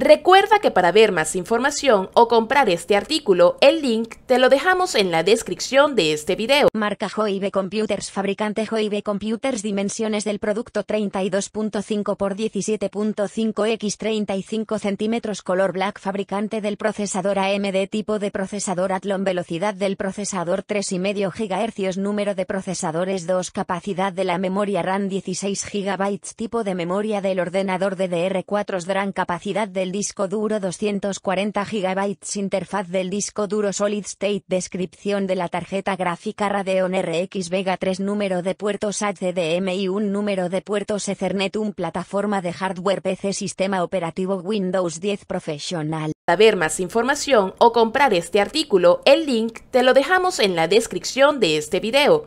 Recuerda que para ver más información o comprar este artículo, el link te lo dejamos en la descripción de este video. Marca Joybe Computers, fabricante Joybe Computers, dimensiones del producto 32.5 x 17.5 x 35 centímetros, color black, fabricante del procesador AMD, tipo de procesador Athlon, velocidad del procesador 3,5 GHz, número de procesadores 2, capacidad de la memoria RAM 16 GB, tipo de memoria del ordenador DDR4, gran capacidad del disco duro 240 GB Interfaz del disco duro Solid State Descripción de la tarjeta gráfica Radeon RX Vega 3 Número de puertos HDMI un Número de puertos Ethernet un Plataforma de hardware PC Sistema operativo Windows 10 Professional Para ver más información o comprar este artículo, el link te lo dejamos en la descripción de este video.